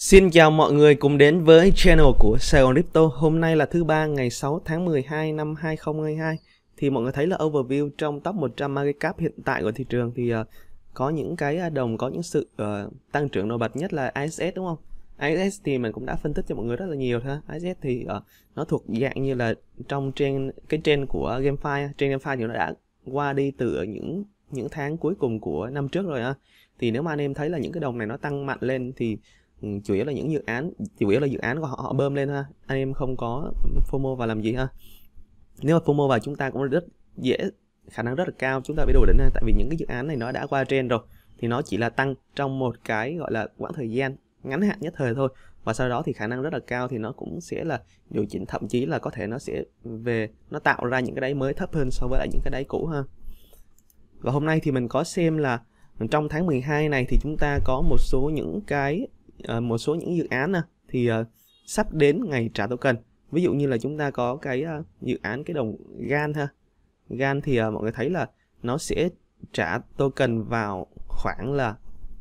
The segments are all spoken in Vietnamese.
Xin chào mọi người cùng đến với channel của Saigon Crypto. Hôm nay là thứ ba ngày 6 tháng 12 năm 2022. Thì mọi người thấy là overview trong top 100 market cap hiện tại của thị trường thì uh, có những cái à, đồng có những sự uh, tăng trưởng nổi bật nhất là ISS đúng không? ISS thì mình cũng đã phân tích cho mọi người rất là nhiều ha. ISS thì uh, nó thuộc dạng như là trong trên cái trend của GameFi, trend GameFi thì nó đã qua đi từ những những tháng cuối cùng của năm trước rồi ha. Thì nếu mà anh em thấy là những cái đồng này nó tăng mạnh lên thì Ừ, chủ yếu là những dự án chủ yếu là dự án của họ, họ bơm lên ha anh em không có fomo vào làm gì ha nếu mà fomo vào chúng ta cũng rất dễ khả năng rất là cao chúng ta bị đổ đỉnh ha tại vì những cái dự án này nó đã qua trend rồi thì nó chỉ là tăng trong một cái gọi là quãng thời gian ngắn hạn nhất thời thôi và sau đó thì khả năng rất là cao thì nó cũng sẽ là điều chỉnh thậm chí là có thể nó sẽ về nó tạo ra những cái đáy mới thấp hơn so với lại những cái đáy cũ ha và hôm nay thì mình có xem là trong tháng 12 này thì chúng ta có một số những cái Ờ, một số những dự án nè à, thì ờ, sắp đến ngày trả token ví dụ như là chúng ta có cái ờ, dự án cái đồng gan ha gan thì mọi người thấy là nó sẽ trả token vào khoảng là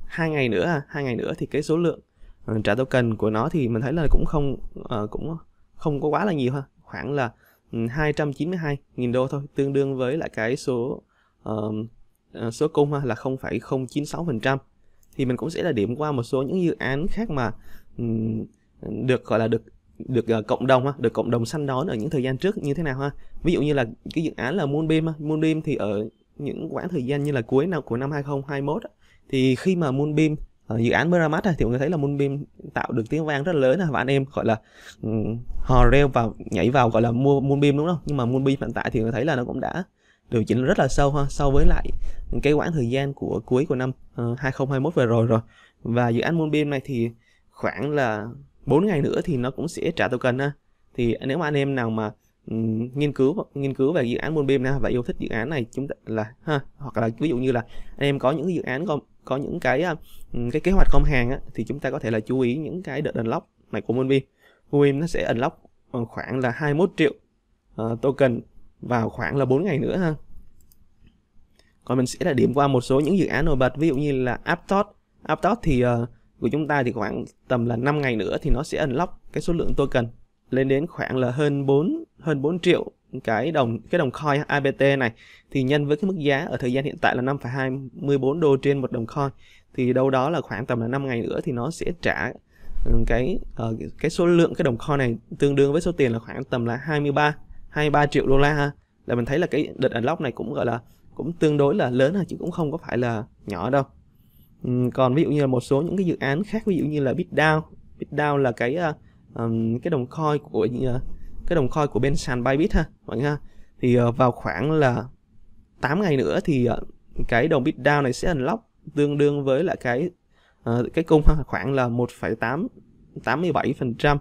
hai ngày nữa hai ngày nữa thì cái số lượng trả token của nó thì mình thấy là cũng không cũng không có quá là nhiều ha khoảng là 292.000 ừ, đô thôi tương đương với lại cái số uh, số cung ha, là 0,096% thì mình cũng sẽ là điểm qua một số những dự án khác mà được gọi là được được ờ, cộng đồng ha, được cộng đồng săn đón ở những thời gian trước như thế nào ha. Ví dụ như là cái dự án là Moonbeam ha. Moonbeam thì ở những quãng thời gian như là cuối năm của năm 2021 thì khi mà Moonbeam ở ờ, dự án Meramat thì mọi người thấy là Moonbeam tạo được tiếng vang rất là lớn và anh em gọi là hò reo vào nhảy vào gọi là mua Moonbeam đúng không nhưng mà Moonbeam hiện tại thì người thấy là nó cũng đã điều chỉnh rất là sâu ha so với lại cái quãng thời gian của cuối của năm uh, ờ, 2021 vừa rồi rồi và dự án Moonbeam này thì khoảng là 4 ngày nữa thì nó cũng sẽ trả token ha thì nếu mà anh em nào mà um, nghiên cứu nghiên cứu về dự án Moonbeam ha và yêu thích dự án này chúng ta là ha hoặc là ví dụ như là anh em có những dự án có có những cái um, cái kế hoạch công hàng á, thì chúng ta có thể là chú ý những cái đợt unlock này của Moonbeam Moonbeam nó sẽ unlock khoảng là 21 triệu uh, token vào khoảng là 4 ngày nữa ha. Còn mình sẽ là điểm qua một số những dự án nổi bật ví dụ như là Aptos. Aptos thì uh, của chúng ta thì khoảng tầm là 5 ngày nữa thì nó sẽ unlock cái số lượng token lên đến khoảng là hơn 4 hơn 4 triệu cái đồng cái đồng coin ABT này thì nhân với cái mức giá ở thời gian hiện tại là 5,24 đô trên một đồng coin thì đâu đó là khoảng tầm là 5 ngày nữa thì nó sẽ trả ừ, cái ờ, cái số lượng cái đồng coin này tương đương với số tiền là khoảng tầm là 23 hai ba triệu đô la ha là mình thấy là cái đợt unlock này cũng gọi là cũng tương đối là lớn ha chứ cũng không có phải là nhỏ đâu còn ví dụ như là một số những cái dự án khác ví dụ như là BitDAO, BitDAO là cái um, cái đồng coin của à, cái đồng coin của bên sàn Bybit ha mọi người ha thì uh, vào khoảng là 8 ngày nữa thì uh, cái đồng BitDAO này sẽ unlock tương đương với lại cái uh, cái cung ha, khoảng là 1,8 87%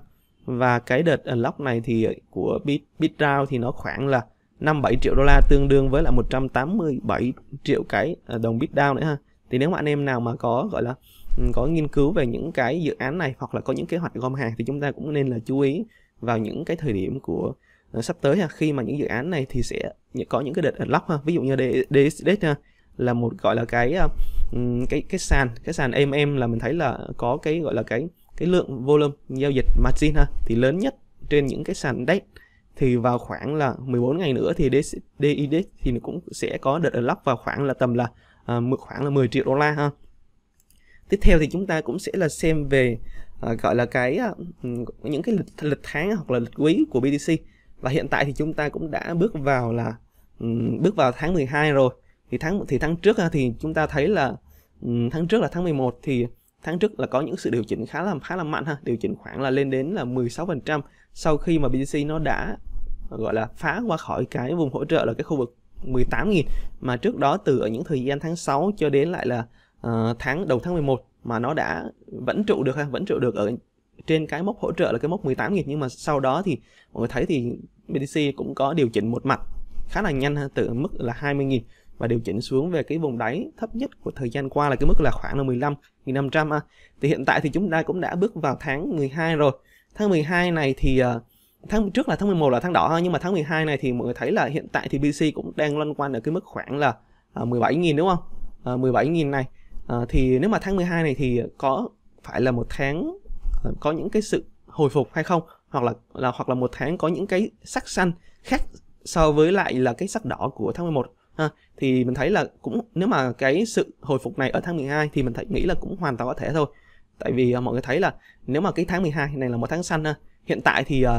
và cái đợt unlock này thì của bit bitround thì nó khoảng là 57 triệu đô la tương đương với là 187 triệu cái à, đồng bitdao nữa ha thì nếu mà anh em nào mà có gọi là ừ, có nghiên cứu về những cái dự án này hoặc là có những kế hoạch gom hàng thì chúng ta cũng nên là chú ý vào những cái thời điểm của uh, sắp tới ha khi mà những dự án này thì sẽ có những cái đợt unlock ha ví dụ như DSDS ha là một gọi là cái uh, cái cái sàn cái sàn em em là mình thấy là có cái gọi là cái cái lượng volume giao dịch margin ha thì lớn nhất trên những cái sàn dex thì vào khoảng là 14 ngày nữa thì DIDEX thì cũng sẽ có đợt unlock vào khoảng là tầm là à, khoảng là 10 triệu đô la ha. Tiếp theo thì chúng ta cũng sẽ là xem về à, gọi là cái à, những cái lịch, lịch tháng hoặc là lịch quý của BTC và hiện tại thì chúng ta cũng đã bước vào là um, bước vào tháng 12 rồi. Thì tháng thì tháng trước thì chúng ta thấy là um, tháng trước là tháng 11 thì tháng trước là có những sự điều chỉnh khá là khá là mạnh ha điều chỉnh khoảng là lên đến là 16% sau khi mà BTC nó đã gọi là phá qua khỏi cái vùng hỗ trợ là cái khu vực 18.000 mà trước đó từ ở những thời gian tháng 6 cho đến lại là uh, tháng đầu tháng 11 mà nó đã vẫn trụ được ha vẫn trụ được ở trên cái mốc hỗ trợ là cái mốc 18.000 nhưng mà sau đó thì mọi người thấy thì BTC cũng có điều chỉnh một mặt khá là nhanh ha, từ mức là 20.000 và điều chỉnh xuống về cái vùng đáy thấp nhất của thời gian qua là cái mức là khoảng là 15 500 à. Thì hiện tại thì chúng ta cũng đã bước vào tháng 12 rồi. Tháng 12 này thì ờ, tháng trước là tháng 11 là tháng đỏ nhưng mà tháng 12 này thì mọi người thấy là hiện tại thì BC cũng đang loanh quanh ở cái mức khoảng là 17.000 ờ, đúng không? À, ờ, 17.000 này. thì nếu mà tháng 12 này thì có phải là một tháng có những cái sự hồi phục hay không? Hoặc là là hoặc là một tháng có những cái sắc xanh khác so với lại là cái sắc đỏ của tháng 11 ha thì mình thấy là cũng nếu mà cái sự hồi phục này ở tháng 12 thì mình thấy nghĩ là cũng hoàn toàn có thể thôi tại vì uh, mọi người thấy là nếu mà cái tháng 12 này là một tháng xanh ha hiện tại thì uh,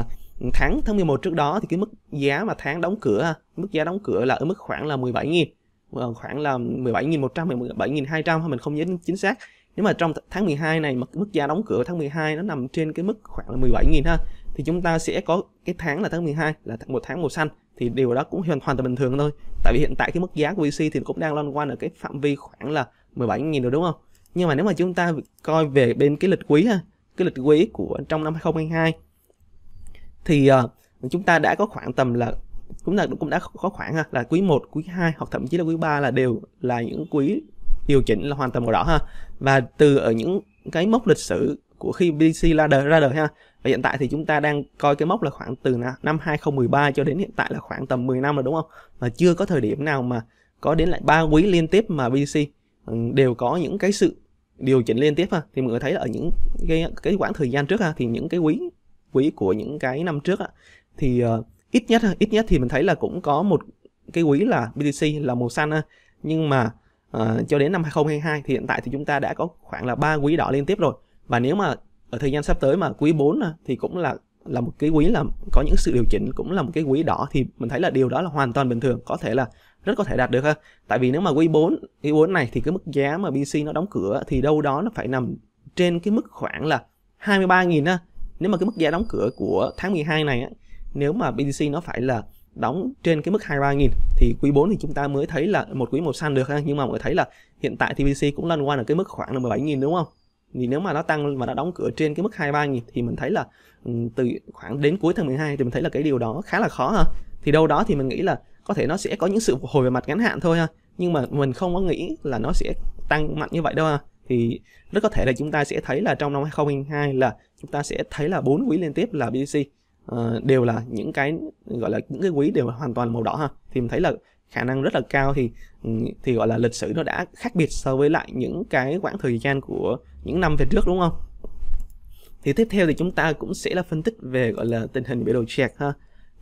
tháng tháng 11 trước đó thì cái mức giá mà tháng đóng cửa mức giá đóng cửa là ở mức khoảng là 17 nghìn ờ, khoảng là 17.100 17.200 mình không nhớ chính xác nếu mà trong tháng 12 này mà mức giá đóng cửa tháng 12 nó nằm trên cái mức khoảng là 17 nghìn ha thì chúng ta sẽ có cái tháng là tháng 12 là một tháng màu xanh thì điều đó cũng hoàn, hoàn toàn bình thường thôi tại vì hiện tại cái mức giá của VC e thì cũng đang loanh quanh ở cái phạm vi khoảng là 17.000 rồi đúng không nhưng mà nếu mà chúng ta coi về bên cái lịch quý ha cái lịch quý của trong năm 2022 thì uh, chúng ta đã có khoảng tầm là chúng ta cũng đã có khoảng ha, là quý 1, quý 2 hoặc thậm chí là quý 3 là đều là những quý điều chỉnh là hoàn toàn màu đỏ ha và từ ở những cái mốc lịch sử của khi BC ra đời ra đời ha và hiện tại thì chúng ta đang coi cái mốc là khoảng từ năm 2013 cho đến hiện tại là khoảng tầm 10 năm rồi đúng không mà chưa có thời điểm nào mà có đến lại ba quý liên tiếp mà BTC ừ, đều có những cái sự điều chỉnh liên tiếp ha thì mọi người thấy là ở những cái cái quãng thời gian trước ha thì những cái quý quý của những cái năm trước ha, thì uh, ít nhất ít nhất thì mình thấy là cũng có một cái quý là BTC là màu xanh ha. nhưng mà uh, cho đến năm 2022 thì hiện tại thì chúng ta đã có khoảng là ba quý đỏ liên tiếp rồi và nếu mà ở thời gian sắp tới mà quý 4 thì cũng là là một cái quý là có những sự điều chỉnh cũng là một cái quý đỏ thì mình thấy là điều đó là hoàn toàn bình thường có thể là rất có thể đạt được ha tại vì nếu mà quý 4 quý 4 này thì cái mức giá mà BC nó đóng cửa thì đâu đó nó phải nằm trên cái mức khoảng là 23.000 ha nếu mà cái mức giá đóng cửa của tháng 12 này á, nếu mà BTC nó phải là đóng trên cái mức 23.000 thì quý 4 thì chúng ta mới thấy là một quý một xanh được ha nhưng mà mọi người thấy là hiện tại thì BTC cũng loanh qua ở cái mức khoảng là 17.000 đúng không thì nếu mà nó tăng mà đã đóng cửa trên cái mức 23 nghìn thì mình thấy là ừ, từ khoảng đến cuối tháng 12 thì mình thấy là cái điều đó khá là khó ha. Thì đâu đó thì mình nghĩ là có thể nó sẽ có những sự phục hồi về mặt ngắn hạn thôi ha. Nhưng mà mình không có nghĩ là nó sẽ tăng mạnh như vậy đâu ha. Thì rất có thể là chúng ta sẽ thấy là trong năm 2022 là chúng ta sẽ thấy là bốn quý liên tiếp là BTC uh, ờ, đều là những cái gọi là những cái quý đều hoàn toàn màu đỏ ha. Thì mình thấy là khả năng rất là cao thì thì gọi là lịch sử nó đã khác biệt so với lại những cái quãng thời gian của những năm về trước đúng không? Thì tiếp theo thì chúng ta cũng sẽ là phân tích về gọi là tình hình biểu đồ chẹt ha.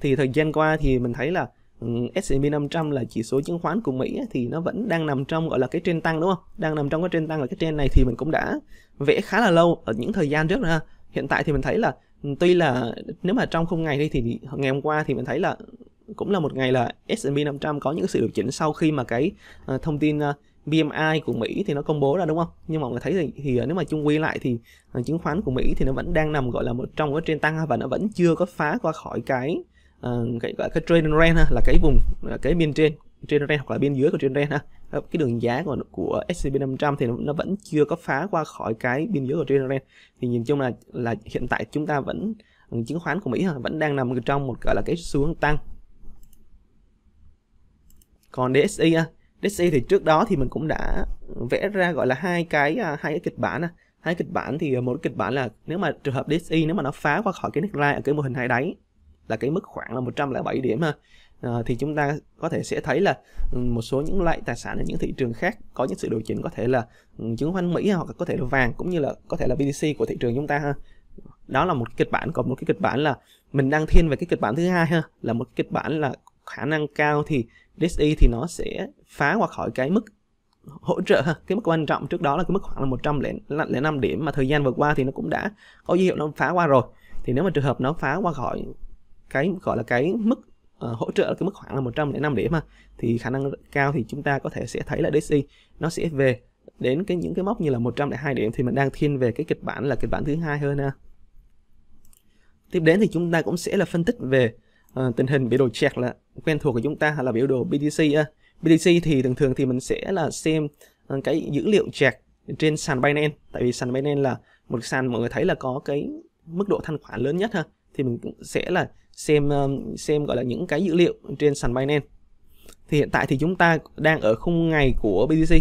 Thì thời gian qua thì mình thấy là ừ, S&P 500 là chỉ số chứng khoán của Mỹ thì nó vẫn đang nằm trong gọi là cái trên tăng đúng không? Đang nằm trong cái trên tăng và cái trên này thì mình cũng đã vẽ khá là lâu ở những thời gian trước rồi ha. Hiện tại thì mình thấy là ừ, tuy là nếu mà trong không ngày đi thì ngày hôm qua thì mình thấy là cũng là một ngày là S&P 500 có những sự điều chỉnh sau khi mà cái uh, thông tin uh, ờ, PMI của Mỹ thì nó công bố ra đúng không? Nhưng mọi người thấy thì, thì ờ, nếu mà chung quy lại thì uh, chứng khoán của Mỹ thì nó vẫn đang nằm gọi là một trong cái trên tăng và nó vẫn chưa có phá qua khỏi cái uh, cái gọi cái trend range là cái vùng cái biên trên trên range hoặc là biên dưới của trên range ha. Cái đường giá của của S&P 500 thì nó, nó vẫn chưa có phá qua khỏi cái biên dưới của trên range. Thì nhìn chung là là hiện tại chúng ta vẫn chứng khoán của Mỹ vẫn đang nằm trong một gọi là cái xu hướng tăng còn DSI à DSI thì trước đó thì mình cũng đã vẽ ra gọi là hai cái à, hai cái kịch bản à hai kịch bản thì à, một kịch bản là nếu mà trường hợp DSI nếu mà nó phá qua khỏi cái neckline ở cái mô hình hai đáy là cái mức khoảng là 107 điểm ha à, thì chúng ta có thể sẽ thấy là ừ, một số những loại tài sản ở những thị trường khác có những sự điều chỉnh có thể là ừ, chứng khoán Mỹ hoặc có thể là vàng cũng như là có thể là BTC của thị trường chúng ta ha đó là một kịch bản còn một cái kịch bản là mình đang thiên về cái kịch bản thứ hai ha là một kịch bản là khả năng cao thì DSI e thì nó sẽ phá qua khỏi cái mức hỗ trợ cái mức quan trọng trước đó là cái mức khoảng là 105 điểm mà thời gian vừa qua thì nó cũng đã có dấu hiệu nó phá qua rồi thì nếu mà trường hợp nó phá qua khỏi cái gọi là cái mức uh, hỗ trợ cái mức khoảng là 105 điểm mà thì khả năng cao thì chúng ta có thể sẽ thấy là DSI e nó sẽ về đến cái những cái mốc như là 102 điểm thì mình đang thiên về cái kịch bản là kịch bản thứ hai hơn ha. Tiếp đến thì chúng ta cũng sẽ là phân tích về uh, tình hình biểu đồ check là quen thuộc của chúng ta là biểu đồ BTC à. BTC thì thường thường thì mình sẽ là xem ờ, cái dữ liệu chạc trên sàn Binance tại vì sàn Binance là một sàn mọi người thấy là có cái mức độ thanh khoản lớn nhất ha thì mình cũng sẽ là xem ờ, xem gọi là những cái dữ liệu trên sàn Binance thì hiện tại thì chúng ta đang ở khung ngày của BTC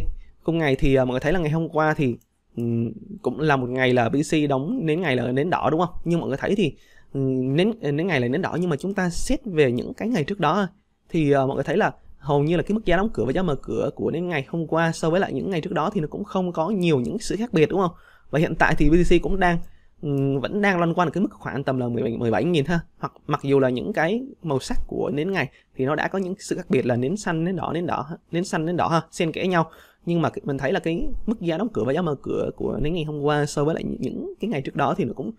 khung ngày thì ờ, mọi người thấy là ngày hôm qua thì cũng là một ngày là BTC đóng đến ngày là đến đỏ đúng không nhưng mọi người thấy thì nến ờ, nến ngày là nến đỏ nhưng mà chúng ta xét về những cái ngày trước đó thì ờ, mọi người thấy là hầu như là cái mức giá đóng cửa và giá mở cửa của nến ngày hôm qua so với lại những ngày trước đó thì nó cũng không có nhiều những sự khác biệt đúng không và hiện tại thì BTC cũng đang vẫn đang loanh quanh ở cái mức khoảng tầm là 17 17.000 ha. Hoặc mặc dù là những cái màu sắc của nến ngày thì nó đã có những sự khác biệt là nến xanh, nến đỏ, nến đỏ, nến xanh, nến đỏ ha, xen kẽ nhau nhưng mà mình thấy là cái mức giá đóng cửa và giá mở cửa của đến ngày hôm qua so với lại những cái ngày trước đó thì nó cũng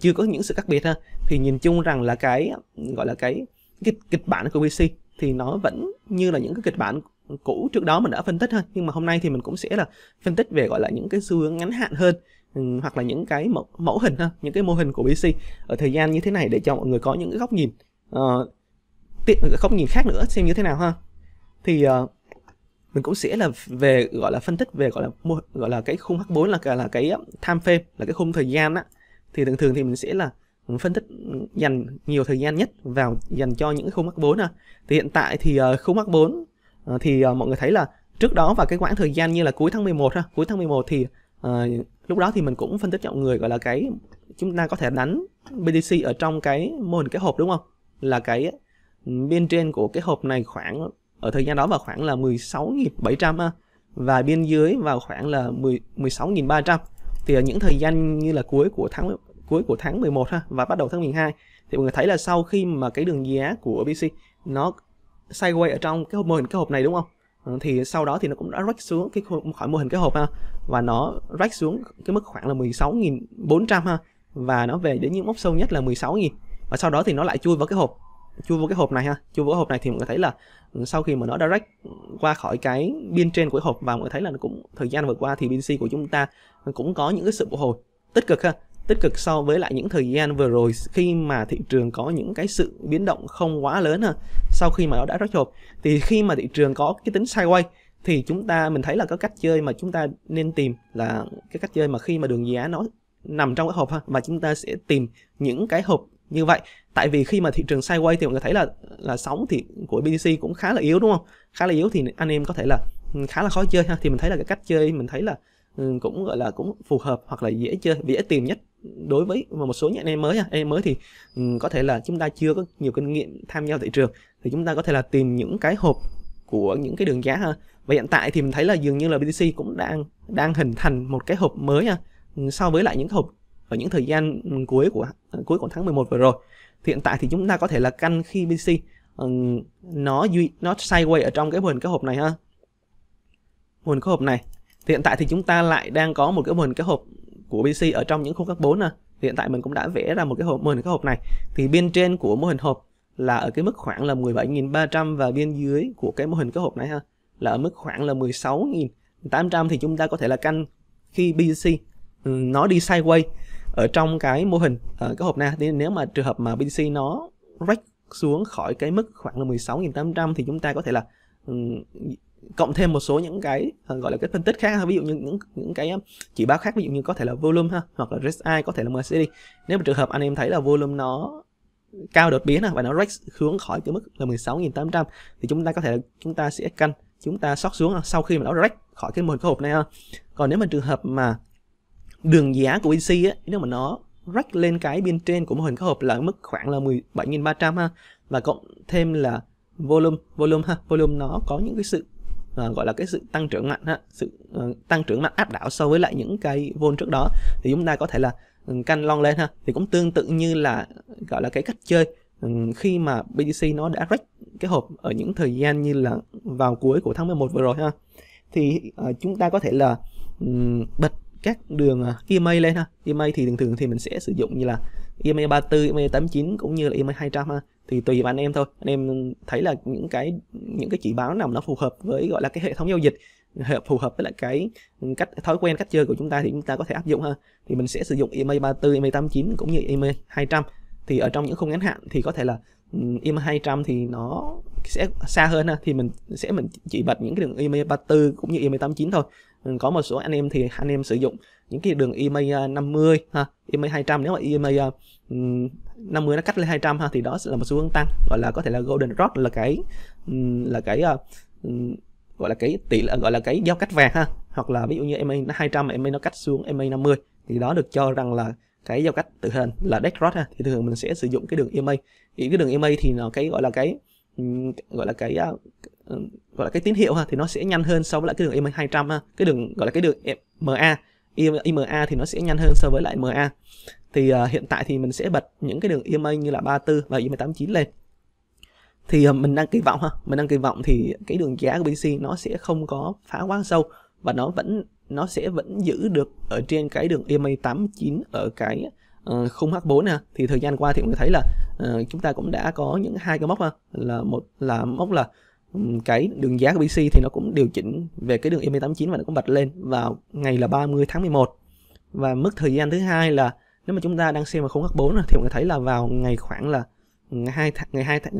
chưa có những sự khác biệt ha thì nhìn chung rằng là cái gọi là cái kịch, kịch bản của VC thì nó vẫn như là những cái kịch bản cũ trước đó mình đã phân tích ha. nhưng mà hôm nay thì mình cũng sẽ là phân tích về gọi là những cái xu hướng ngắn hạn hơn ừ, hoặc là những cái mẫu, mẫu hình ha những cái mô hình của BC ở thời gian như thế này để cho mọi người có những cái góc nhìn uh, góc nhìn khác nữa xem như thế nào ha thì uh, mình cũng sẽ là về gọi là phân tích về gọi là gọi là cái khung H4 là cả là cái um, time frame là cái khung thời gian á thì thường thường thì mình sẽ là mình phân tích dành nhiều thời gian nhất vào dành cho những khung H4 ha. À. Thì hiện tại thì ờ, khung H4 ờ, thì ờ, mọi người thấy là trước đó và cái quãng thời gian như là cuối tháng 11 ha, cuối tháng 11 thì uh, lúc đó thì mình cũng phân tích cho người gọi là cái chúng ta có thể đánh BTC ở trong cái mô hình cái hộp đúng không? Là cái ừ, bên trên của cái hộp này khoảng ở thời gian đó vào khoảng là 16.700 và biên dưới vào khoảng là 10, 16.300 thì ở những thời gian như là cuối của tháng cuối của tháng 11 ha và bắt đầu tháng 12 thì mọi người thấy là sau khi mà cái đường giá của BC nó sideways ở trong cái mô hình cái hộp này đúng không ờ, thì sau đó thì nó cũng đã rách xuống cái khỏi mô hình cái hộp ha và nó rách xuống cái mức khoảng là 16.400 ha và nó về đến những mốc sâu nhất là 16.000 và sau đó thì nó lại chui vào cái hộp chui vô cái hộp này ha chui vô cái hộp này thì mọi người thấy là ừ, sau khi mà nó direct qua khỏi cái biên trên của cái hộp và mọi người thấy là nó cũng thời gian vừa qua thì biên C của chúng ta cũng có những cái sự phục hồi tích cực ha tích cực so với lại những thời gian vừa rồi khi mà thị trường có những cái sự biến động không quá lớn ha sau khi mà nó đã rất hộp, thì khi mà thị trường có cái tính sideways thì chúng ta mình thấy là có cách chơi mà chúng ta nên tìm là cái cách chơi mà khi mà đường giá nó nằm trong cái hộp ha và chúng ta sẽ tìm những cái hộp như vậy tại vì khi mà thị trường sideways thì mọi người thấy là là sóng thì của BTC cũng khá là yếu đúng không khá là yếu thì anh em có thể là ừ, khá là khó chơi ha thì mình thấy là cái cách chơi mình thấy là ừ, cũng gọi là cũng phù hợp hoặc là dễ chơi dễ tìm nhất đối với một số những anh em mới anh em mới thì ừ, có thể là chúng ta chưa có nhiều kinh nghiệm tham gia thị trường thì chúng ta có thể là tìm những cái hộp của những cái đường giá ha và hiện tại thì mình thấy là dường như là BTC cũng đang đang hình thành một cái hộp mới ha so với lại những hộp ở những thời gian cuối của cuối của tháng 11 vừa rồi. hiện tại thì chúng ta có thể là căn khi BTC um, ờ, nó duy nó sideways ở trong cái mô hình cái hộp này ha. mô Hình cái hộp này. hiện tại thì chúng ta lại đang có một cái mô hình cái hộp của BTC ở trong những khung các 4 nè. hiện tại mình cũng đã vẽ ra một cái hộp mô hình cái hộp này. Thì bên trên của mô hình hộp là ở cái mức khoảng là 17.300 và bên dưới của cái mô hình cái hộp này ha là ở mức khoảng là 16.800 thì chúng ta có thể là canh khi BTC ừ, nó đi sideways ở trong cái mô hình ở ờ, cái hộp na thì nếu mà trường hợp mà BTC nó rách xuống khỏi cái mức khoảng là 16.800 thì chúng ta có thể là ừ, cộng thêm một số những cái ờ, gọi là cái phân tích khác ví dụ như những những cái chỉ báo khác ví dụ như có thể là volume ha hoặc là RSI có thể là MACD nếu mà trường hợp anh em thấy là volume nó cao đột biến và nó rách xuống khỏi cái mức là 16.800 thì chúng ta có thể là chúng ta sẽ canh chúng ta sót xuống sau khi mà nó rách khỏi cái mô hình hộp này còn nếu mà trường hợp mà đường giá của EC á, nếu mà nó rách lên cái bên trên của mô hình kết hợp là mức khoảng là 17.300 ha và cộng thêm là volume volume ha volume nó có những cái sự à, gọi là cái sự tăng trưởng mạnh ha sự uh, tăng trưởng mạnh áp đảo so với lại những cái vol trước đó thì chúng ta có thể là ừ, canh long lên ha thì cũng tương tự như là gọi là cái cách chơi ừ, khi mà BTC nó đã rách cái hộp ở những thời gian như là vào cuối của tháng 11 vừa rồi ha thì uh, chúng ta có thể là um, bật các đường à, EMA lên ha EMA thì thường thường thì mình sẽ sử dụng như là EMA 34, EMA 89 cũng như là EMA 200 ha thì tùy vào anh em thôi anh em thấy là những cái những cái chỉ báo nào nó phù hợp với gọi là cái hệ thống giao dịch hợp phù hợp với lại cái cách thói quen cách chơi của chúng ta thì chúng ta có thể áp dụng ha thì mình sẽ sử dụng EMA 34, EMA 89 cũng như EMA 200 thì ở trong những khung ngắn hạn thì có thể là ừ, EMA 200 thì nó sẽ xa hơn thì mình sẽ mình chỉ bật những cái đường email 34 cũng như email 89 thôi Mình có một số anh em thì anh em sử dụng những cái đường email 50 à, ha email 200 nếu mà email 50 à, nó cắt lên 200 ha thì đó sẽ là một xu hướng tăng gọi là có thể là golden rod là cái là cái à, gọi là cái tỷ gọi là cái giao cắt vàng ha hoặc là ví dụ như email 200 mà email nó cắt xuống email 50 thì đó được cho rằng là cái giao cách tự hình là dead rod ha thì thường mình sẽ sử dụng cái đường EMA thì cái đường EMA thì nó cái gọi là cái Ừ, gọi là cái à, ừ, gọi là cái tín hiệu ha thì nó sẽ nhanh hơn so với lại cái đường EMA 200 ha. Cái đường gọi là cái đường MA IMA thì nó sẽ nhanh hơn so với lại MA. Thì uh, hiện tại thì mình sẽ bật những cái đường EMA như là 34 và EMA 89 lên. Thì uh, mình đang kỳ vọng ha, mình đang kỳ vọng thì cái đường giá của BTC nó sẽ không có phá quá sâu và nó vẫn nó sẽ vẫn giữ được ở trên cái đường EMA 89 ở cái uh, khung H4 ha. Thì thời gian qua thì mình thấy là Ờ, chúng ta cũng đã có những hai cái mốc ha là một là mốc là cái đường giá của BC thì nó cũng điều chỉnh về cái đường EMA89 và nó cũng bật lên vào ngày là 30 tháng 11 và mức thời gian thứ hai là nếu mà chúng ta đang xem mà khung H4 thì mọi người thấy là vào ngày khoảng là ngày 2 tháng ngày 2 tháng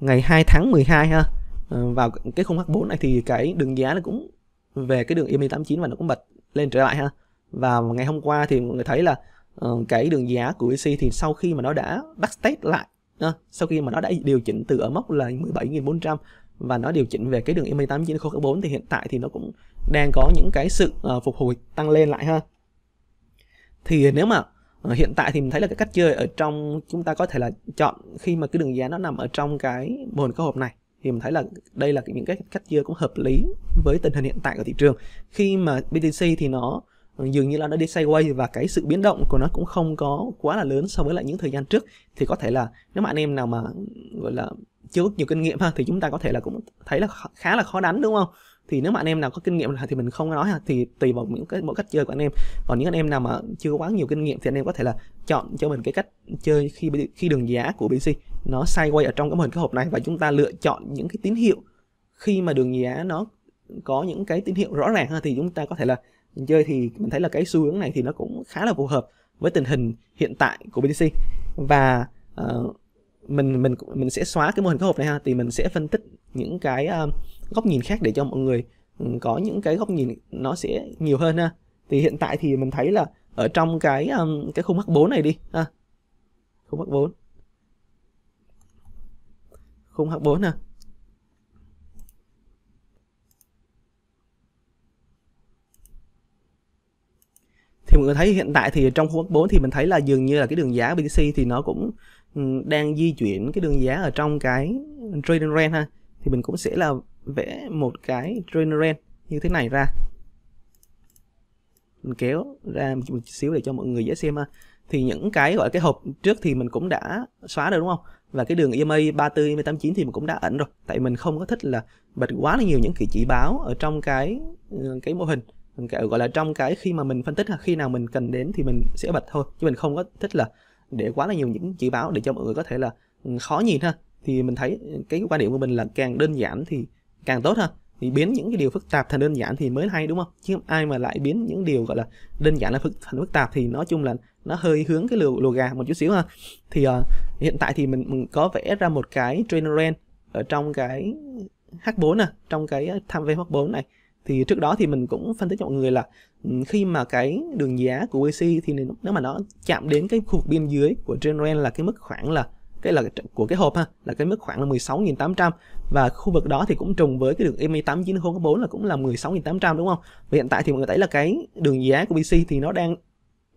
ngày 2 tháng 12 ha ờ, vào cái khung H4 này thì cái đường giá nó cũng về cái đường EMA89 và nó cũng bật lên trở lại ha và ngày hôm qua thì mọi người thấy là Ờ, cái đường giá của EC thì sau khi mà nó đã backtest lại uh, sau khi mà nó đã điều chỉnh từ ở mốc là 17.400 và nó điều chỉnh về cái đường EMA 8904 thì hiện tại thì nó cũng đang có những cái sự uh, phục hồi tăng lên lại ha thì nếu mà uh, hiện tại thì mình thấy là cái cách chơi ở trong chúng ta có thể là chọn khi mà cái đường giá nó nằm ở trong cái mô hình cơ hộp này thì mình thấy là đây là những cái cách chơi cũng hợp lý với tình hình hiện tại của thị trường khi mà BTC thì nó Ờ, dường như là nó đi sideways và cái sự biến động của nó cũng không có quá là lớn so với lại những thời gian trước thì có thể là nếu mà anh em nào mà gọi là chưa có nhiều kinh nghiệm ha thì chúng ta có thể là cũng thấy là khá là khó đánh đúng không thì nếu mà anh em nào có kinh nghiệm thì mình không nói ha thì tùy vào những cái mỗi cách chơi của anh em còn những anh em nào mà chưa quá nhiều kinh nghiệm thì anh em có thể là chọn cho mình cái cách chơi khi khi đường giá của BC nó sideways ở trong cái mô hình cái hộp này và chúng ta lựa chọn những cái tín hiệu khi mà đường giá nó có những cái tín hiệu rõ ràng ha thì chúng ta có thể là nhìn chơi thì mình thấy là cái xu hướng này thì nó cũng khá là phù hợp với tình hình hiện tại của BTC và uh, mình mình mình sẽ xóa cái mô hình cá hộp này ha thì mình sẽ phân tích những cái uh, góc nhìn khác để cho mọi người ừ, có những cái góc nhìn nó sẽ nhiều hơn ha thì hiện tại thì mình thấy là ở trong cái um, cái khung H4 này đi ha khung H4 khung H4 nè thì mọi người thấy hiện tại thì trong khu vực 4 thì mình thấy là dường như là cái đường giá BTC thì nó cũng ừ, đang di chuyển cái đường giá ở trong cái trading range ha thì mình cũng sẽ là vẽ một cái trading range như thế này ra mình kéo ra một xíu để cho mọi người dễ xem ha thì những cái gọi cái hộp trước thì mình cũng đã xóa rồi đúng không và cái đường EMA 34, EMA 89 thì mình cũng đã ẩn rồi tại mình không có thích là bật quá là nhiều những kỳ chỉ báo ở trong cái ừ, cái mô hình kiểu gọi là trong cái khi mà mình phân tích khi nào mình cần đến thì mình sẽ bật thôi chứ mình không có thích là để quá là nhiều những chỉ báo để cho mọi người có thể là ừ, khó nhìn ha thì mình thấy cái quan điểm của mình là càng đơn giản thì càng tốt ha thì biến những cái điều phức tạp thành đơn giản thì mới hay đúng không chứ ai mà lại biến những điều gọi là đơn giản là phức thành phức tạp thì nói chung là nó hơi hướng cái lùa, lùa gà một chút xíu ha thì uh, hiện tại thì mình, mình có vẽ ra một cái trend rent ở trong cái H4 nè trong cái ờ, tham v H4 này thì trước đó thì mình cũng phân tích cho mọi người là ừ, khi mà cái đường giá của WC thì nếu mà nó chạm đến cái khu vực biên dưới của General là cái mức khoảng là cái là của cái hộp ha là cái mức khoảng là 16.800 và khu vực đó thì cũng trùng với cái đường EMI 89004 là cũng là 16.800 đúng không? Và hiện tại thì mọi người thấy là cái đường giá của BC thì nó đang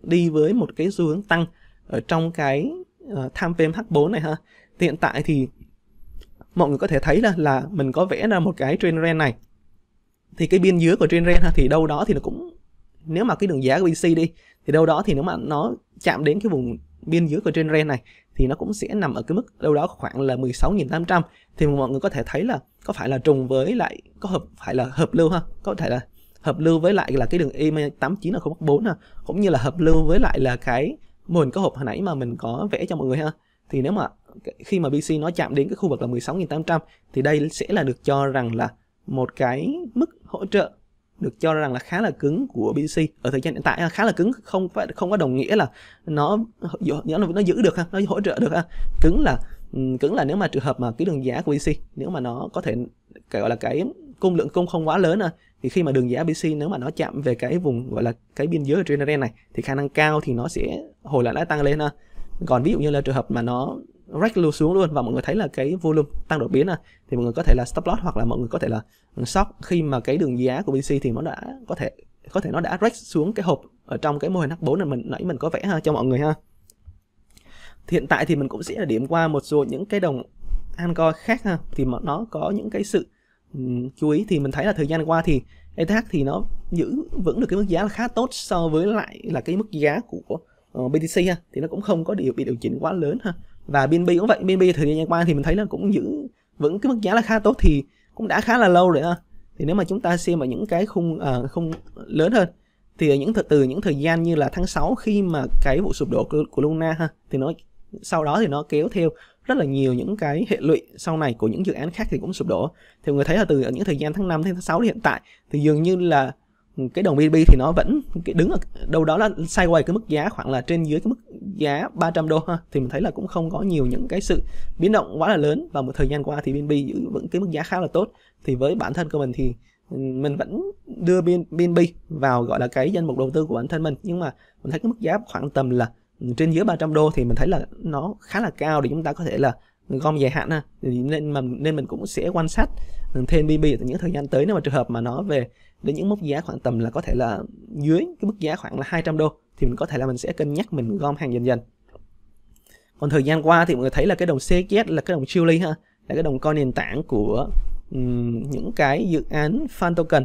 đi với một cái xu hướng tăng ở trong cái uh, time frame H4 này ha. Thì hiện tại thì mọi người có thể thấy là là mình có vẽ ra một cái trend này thì cái biên dưới của trên ren thì đâu đó thì nó cũng nếu mà cái đường giá của PC đi thì đâu đó thì nếu mà nó chạm đến cái vùng biên dưới của trên ren này thì nó cũng sẽ nằm ở cái mức đâu đó khoảng là 16.800 thì mọi người có thể thấy là có phải là trùng với lại có hợp phải là hợp lưu ha có thể là hợp lưu với lại là cái đường E89 ở 0.4 ha cũng như là hợp lưu với lại là cái mô hình có hộp hồi nãy mà mình có vẽ cho mọi người ha thì nếu mà khi mà BC nó chạm đến cái khu vực là 16.800 thì đây sẽ là được cho rằng là một cái mức hỗ trợ được cho rằng là khá là cứng của BTC ở thời gian hiện tại à, khá là cứng không phải không có đồng nghĩa là nó nó nó giữ được ha nó hỗ trợ được ha cứng là cứng là nếu mà trường hợp mà cái đường giá của BTC nếu mà nó có thể cái gọi là cái cung lượng cung không quá lớn à, thì khi mà đường giá BTC nếu mà nó chạm về cái vùng gọi là cái biên giới ở trên này thì khả năng cao thì nó sẽ hồi lại lại tăng lên ha còn ví dụ như là trường hợp mà nó rách lưu xuống luôn và mọi người thấy là cái volume tăng đột biến à thì mọi người có thể là stop loss hoặc là mọi người có thể là short khi mà cái đường giá của BTC thì nó đã có thể có thể nó đã rách xuống cái hộp ở trong cái mô hình H4 này mình nãy mình có vẽ ha cho mọi người ha. Thì hiện tại thì mình cũng sẽ điểm qua một số những cái đồng an Anchor khác ha thì nó có những cái sự um, chú ý thì mình thấy là thời gian qua thì ETH thì nó giữ vững được cái mức giá là khá tốt so với lại là cái mức giá của uh, ờ, BTC ha thì nó cũng không có điều bị điều chỉnh quá lớn ha và BNB cũng vậy BNB thời gian qua thì mình thấy là cũng giữ vững cái mức giá là khá tốt thì cũng đã khá là lâu rồi ha thì nếu mà chúng ta xem vào những cái khung à, khung lớn hơn thì những từ những thời gian như là tháng 6 khi mà cái vụ sụp đổ của, của Luna ha thì nó sau đó thì nó kéo theo rất là nhiều những cái hệ lụy sau này của những dự án khác thì cũng sụp đổ thì người thấy là từ những thời gian tháng 5 đến tháng 6 đến hiện tại thì dường như là cái đồng BNB thì nó vẫn cái đứng ở đâu đó là quay cái mức giá khoảng là trên dưới cái mức giá 300 đô ha thì mình thấy là cũng không có nhiều những cái sự biến động quá là lớn và một thời gian qua thì BNB giữ vững cái mức giá khá là tốt thì với bản thân của mình thì ừ, mình vẫn đưa BNB vào gọi là cái danh mục đầu tư của bản thân mình nhưng mà mình thấy cái mức giá khoảng tầm là trên dưới 300 đô thì mình thấy là nó khá là cao để chúng ta có thể là gom dài hạn ha nên mà nên mình cũng sẽ quan sát ừ, thêm BNB ở những thời gian tới nếu mà trường hợp mà nó về đến những mức giá khoảng tầm là có thể là dưới cái mức giá khoảng là 200 đô thì mình có thể là mình sẽ cân nhắc mình gom hàng dần dần còn thời gian qua thì mọi người thấy là cái đồng CZ là cái đồng Chili ha là cái đồng coin nền tảng của um, những cái dự án fan token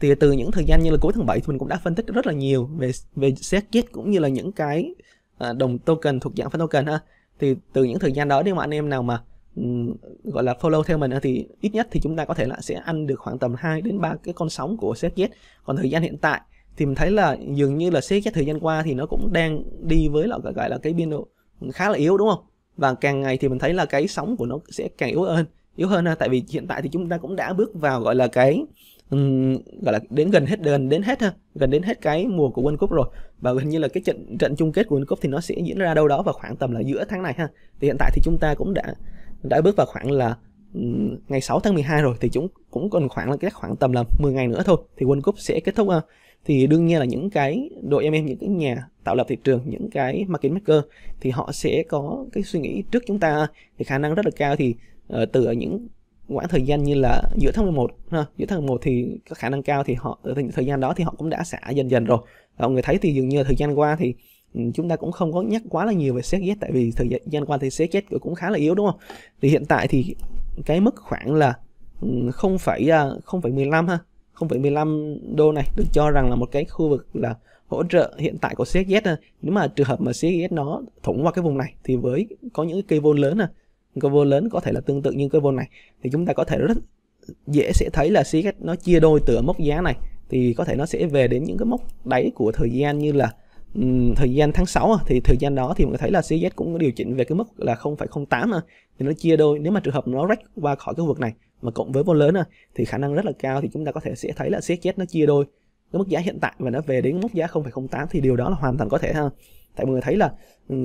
thì từ những thời gian như là cuối tháng 7 thì mình cũng đã phân tích rất là nhiều về về CZ cũng như là những cái à, đồng token thuộc dạng fan token ha thì từ những thời gian đó nếu mà anh em nào mà gọi là follow theo mình thì ít nhất thì chúng ta có thể là sẽ ăn được khoảng tầm 2 đến 3 cái con sóng của CSZ. Còn thời gian hiện tại thì mình thấy là dường như là CSZ thời gian qua thì nó cũng đang đi với là gọi là cái biên độ khá là yếu đúng không? Và càng ngày thì mình thấy là cái sóng của nó sẽ càng yếu hơn, yếu hơn ha. tại vì hiện tại thì chúng ta cũng đã bước vào gọi là cái um, gọi là đến gần hết gần đến hết ha, gần đến hết cái mùa của World Cup rồi và gần như là cái trận trận chung kết của World Cup thì nó sẽ diễn ra đâu đó vào khoảng tầm là giữa tháng này ha. Thì hiện tại thì chúng ta cũng đã đã bước vào khoảng là ngày 6 tháng 12 rồi thì chúng cũng còn khoảng là cái khoảng tầm là 10 ngày nữa thôi thì World Cup sẽ kết thúc à. thì đương nhiên là những cái đội em em những cái nhà tạo lập thị trường những cái market maker thì họ sẽ có cái suy nghĩ trước chúng ta à. thì khả năng rất là cao thì ờ, từ ở những quãng thời gian như là giữa tháng 11 ha, giữa tháng 11 thì có khả năng cao thì họ ở thời gian đó thì họ cũng đã xả dần dần rồi và mọi người thấy thì dường như là thời gian qua thì Ừ, chúng ta cũng không có nhắc quá là nhiều về xét tại vì thời gian qua thì xét cũng khá là yếu đúng không thì hiện tại thì cái mức khoảng là không ừ, không phải à, phải 0,0,15 ha không phải 0,15 đô này được cho rằng là một cái khu vực là hỗ trợ hiện tại của CSS nếu mà trường hợp mà CSS nó thủng qua cái vùng này thì với có những cái cây vôn lớn nè cây vôn lớn có thể là tương tự như cây vôn này thì chúng ta có thể rất dễ sẽ thấy là CSS nó chia đôi từ mốc giá này thì có thể nó sẽ về đến những cái mốc đáy của thời gian như là thời gian tháng 6 à, thì thời gian đó thì mọi người thấy là CZ cũng điều chỉnh về cái mức là 0,08 à, thì nó chia đôi nếu mà trường hợp nó rách qua khỏi cái vực này mà cộng với vô lớn à, thì khả năng rất là cao thì chúng ta có thể sẽ thấy là CZ nó chia đôi cái mức giá hiện tại và nó về đến mức giá 0,08 thì điều đó là hoàn toàn có thể ha tại mọi người thấy là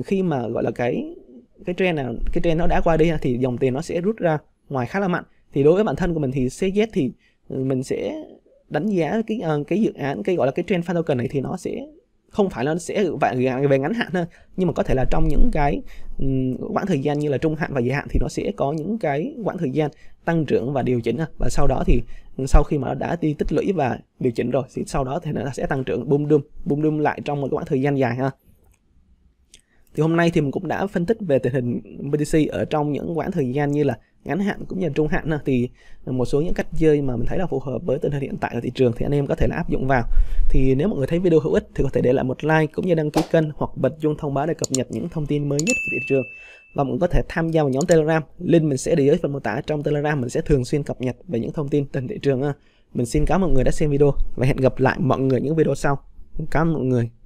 khi mà gọi là cái cái trend nào cái trend nó đã qua đi thì dòng tiền nó sẽ rút ra ngoài khá là mạnh thì đối với bản thân của mình thì CZ thì mình sẽ đánh giá cái ờ, cái dự án cái gọi là cái trend fan token này thì nó sẽ không phải là sẽ về ngắn hạn thôi nhưng mà có thể là trong những cái quãng thời gian như là trung hạn và dài hạn thì nó sẽ có những cái quãng thời gian tăng trưởng và điều chỉnh và sau đó thì sau khi mà nó đã đi tích lũy và điều chỉnh rồi thì sau đó thì nó sẽ tăng trưởng bum đum bum đum lại trong một quãng thời gian dài ha thì hôm nay thì mình cũng đã phân tích về tình hình BTC ở trong những quãng thời gian như là ngắn hạn cũng như là trung hạn thì một số những cách chơi mà mình thấy là phù hợp với tình hình hiện tại của thị trường thì anh em có thể là áp dụng vào thì nếu mọi người thấy video hữu ích thì có thể để lại một like cũng như đăng ký kênh hoặc bật chuông thông báo để cập nhật những thông tin mới nhất về thị trường và mọi người có thể tham gia vào nhóm Telegram link mình sẽ để dưới phần mô tả trong Telegram mình sẽ thường xuyên cập nhật về những thông tin tình thị trường mình xin cảm ơn mọi người đã xem video và hẹn gặp lại mọi người những video sau cảm ơn mọi người